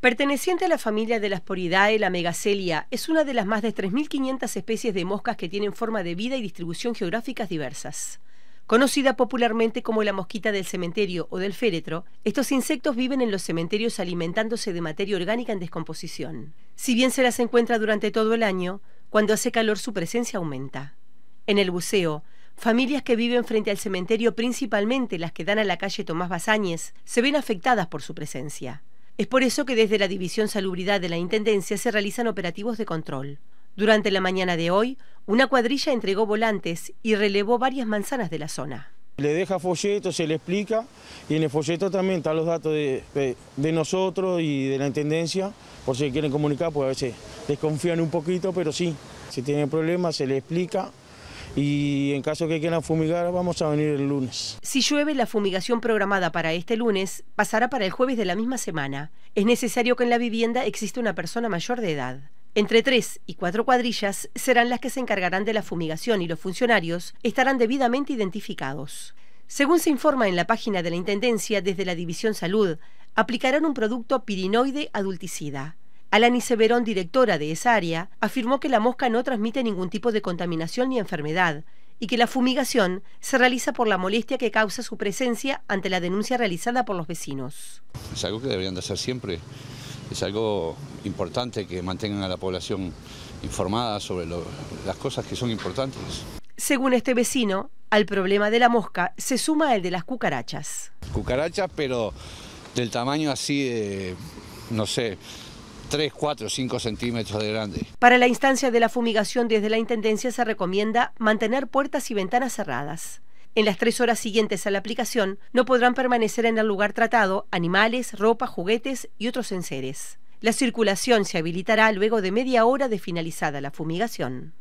Perteneciente a la familia de las Poridae, la Megacelia es una de las más de 3.500 especies de moscas que tienen forma de vida y distribución geográficas diversas. Conocida popularmente como la mosquita del cementerio o del féretro, estos insectos viven en los cementerios alimentándose de materia orgánica en descomposición. Si bien se las encuentra durante todo el año, cuando hace calor su presencia aumenta. En el buceo, Familias que viven frente al cementerio, principalmente las que dan a la calle Tomás Basáñez, se ven afectadas por su presencia. Es por eso que desde la División Salubridad de la Intendencia se realizan operativos de control. Durante la mañana de hoy, una cuadrilla entregó volantes y relevó varias manzanas de la zona. Le deja folleto, se le explica y en el folleto también están los datos de, nosotros y de la Intendencia, por si quieren comunicar, pues a veces desconfían un poquito, pero sí, si tienen problemas se le explica y en caso que quieran fumigar vamos a venir el lunes. Si llueve, la fumigación programada para este lunes pasará para el jueves de la misma semana. Es necesario que en la vivienda exista una persona mayor de edad. Entre tres y cuatro cuadrillas serán las que se encargarán de la fumigación y los funcionarios estarán debidamente identificados. Según se informa en la página de la Intendencia desde la División Salud, aplicarán un producto pirinoide adulticida. Alani Severón, directora de esa área, afirmó que la mosca no transmite ningún tipo de contaminación ni enfermedad y que la fumigación se realiza por la molestia que causa su presencia ante la denuncia realizada por los vecinos. Es algo que deberían de hacer siempre, es algo importante que mantengan a la población informada sobre las cosas que son importantes. Según este vecino, al problema de la mosca se suma el de las cucarachas. Cucarachas, pero del tamaño así de, no sé, 3, 4, 5 centímetros de grande. Para la instancia de la fumigación desde la Intendencia se recomienda mantener puertas y ventanas cerradas. En las tres horas siguientes a la aplicación no podrán permanecer en el lugar tratado animales, ropa, juguetes y otros enseres. La circulación se habilitará luego de media hora de finalizada la fumigación.